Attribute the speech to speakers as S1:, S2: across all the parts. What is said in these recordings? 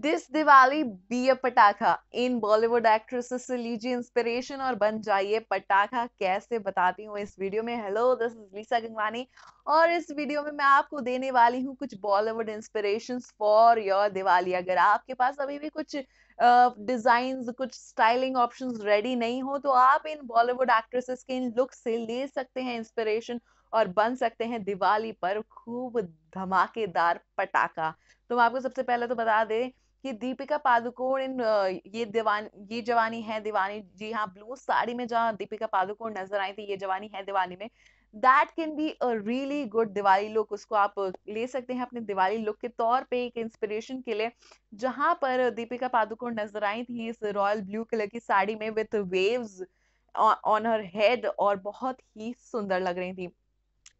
S1: this Diwali be a पटाखा इन Bollywood actresses से लीजिए इंस्पिरेशन और बन जाइए पटाखा कैसे बताती हूँ इस वीडियो में hello this is Lisa Gangwani और इस वीडियो में मैं आपको देने वाली हूँ कुछ Bollywood inspiration for your Diwali अगर आपके पास अभी भी कुछ डिजाइन uh, कुछ स्टाइलिंग ऑप्शन रेडी नहीं हो तो आप इन बॉलीवुड एक्ट्रेसेस के इन लुक से ले सकते हैं इंस्पिरेशन और बन सकते हैं दिवाली पर खूब धमाकेदार पटाखा तो मैं आपको सबसे पहले तो बता दे कि दीपिका पादुकोण इन ये दीवान ये जवानी है दीवानी जी हाँ ब्लू साड़ी में जहाँ दीपिका पादुकोण नजर आई थी ये जवानी है दीवानी में that can be a really good Diwali look उसको आप ले सकते हैं अपने दिवाली लुक के तौर पे एक इंस्पिरेशन के लिए जहाँ पर दीपिका पादुकोण नजर आई थी इस रॉयल ब्लू कलर की साड़ी में with waves on her head और बहुत ही सुंदर लग रही थी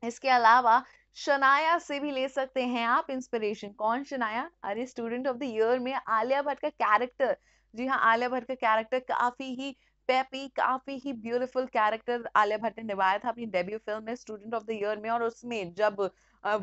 S1: इसके अलावा शनाया से भी ले सकते हैं आप इंस्पिरेशन कौन शनाया अरे स्टूडेंट ऑफ द ईयर में आलिया भट्ट का कैरेक्टर जी हाँ आलिया भट्ट का कैरेक्टर काफी ही पेपी काफी ही ब्यूटीफुल कैरेक्टर आलिया भट्ट ने निभाया था अपनी डेब्यू फिल्म में स्टूडेंट ऑफ द ईयर में और उसमें जब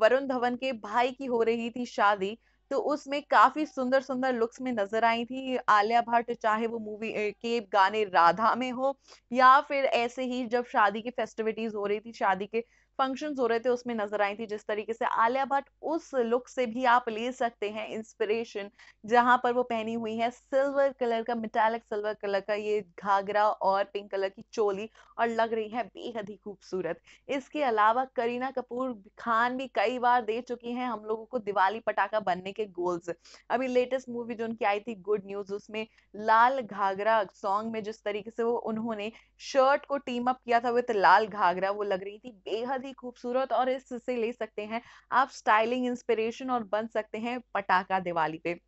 S1: वरुण धवन के भाई की हो रही थी शादी तो उसमें काफी सुंदर सुंदर लुक्स में नजर आई थी आलिया भट्ट चाहे वो मूवी के गाने राधा में हो या फिर ऐसे ही जब शादी की फेस्टिविटीज हो रही थी शादी के फंक्शन हो रहे थे उसमें नजर आई थी जिस तरीके से आलिया भट्ट उस लुक से भी आप ले सकते हैं इंस्पिरेशन जहां पर वो पहनी हुई है सिल्वर कलर का मिटालिक सिल्वर कलर का ये घाघरा और पिंक कलर की चोली और लग रही है बेहद ही खूबसूरत इसके अलावा करीना कपूर खान भी कई बार दे चुकी हैं हम लोगों को दिवाली पटाखा बनने के गोल्स अभी लेटेस्ट मूवी जो उनकी आई थी गुड न्यूज उसमें लाल घाघरा सॉन्ग में जिस तरीके से वो उन्होंने शर्ट को टीम अप किया था विद लाल घाघरा वो लग रही थी बेहद ही खूबसूरत और इससे ले सकते हैं आप स्टाइलिंग इंस्पिरेशन और बन सकते हैं पटाखा दिवाली पे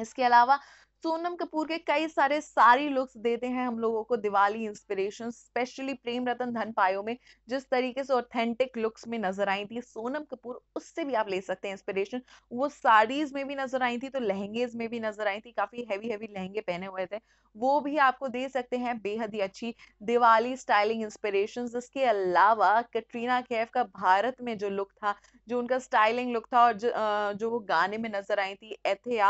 S1: इसके अलावा सोनम कपूर के कई सारे सारी लुक्स देते हैं हम लोगों को दिवाली इंस्पिरेशन स्पेशली प्रेम रतन धन पायो में जिस तरीके से ऑथेंटिक लुक्स में नजर आई थी सोनम कपूर उससे भी आप ले सकते हैं इंस्पिरेशन वो साड़ीज में भी नजर आई थी तो लहंगेज में भी नजर आई थी काफी हैवी हैवी लहंगे पहने हुए थे वो भी आपको दे सकते हैं बेहद ही अच्छी दिवाली स्टाइलिंग इंस्पिरेशन इसके अलावा कटरीना कैफ का भारत में जो लुक था जो उनका स्टाइलिंग लुक था और जो, वो गाने में नजर आई थी एथे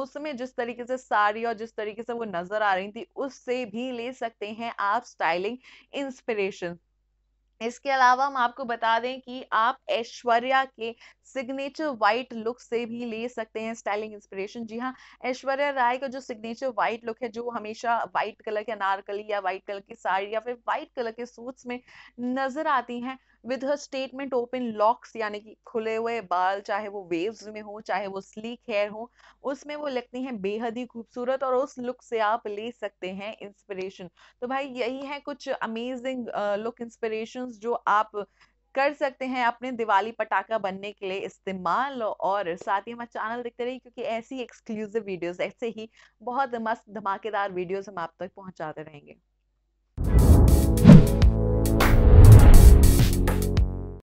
S1: उसमें जिस तरीके से साड़ी और जिस तरीके से वो नजर आ रही थी उससे भी ले सकते हैं आप स्टाइलिंग इंस्पिरेशन इसके अलावा हम आपको बता दें कि आप ऐश्वर्या के सिग्नेचर व्हाइट लुक से भी ले सकते हैं स्टाइलिंग इंस्पिरेशन जी हाँ ऐश्वर्या राय का जो सिग्नेचर व्हाइट लुक है जो हमेशा व्हाइट कलर के अनारकली या व्हाइट कलर की साड़ी या फिर व्हाइट कलर के सूट्स में नजर आती हैं with her statement open locks यानी कि खुले हुए बाल चाहे वो वेव्स में हो चाहे वो स्लीक हेयर हो उसमें वो लगती हैं बेहद ही खूबसूरत और उस लुक से आप ले सकते हैं इंस्पिरेशन तो भाई यही है कुछ अमेजिंग लुक इंस्पिरेशन जो आप कर सकते हैं अपने दिवाली पटाखा बनने के लिए इस्तेमाल और साथ ही हमारा चैनल देखते रहिए क्योंकि ऐसी एक्सक्लूसिव वीडियोस ऐसे ही बहुत मस्त धमाकेदार वीडियोस हम आप तक पहुंचाते रहेंगे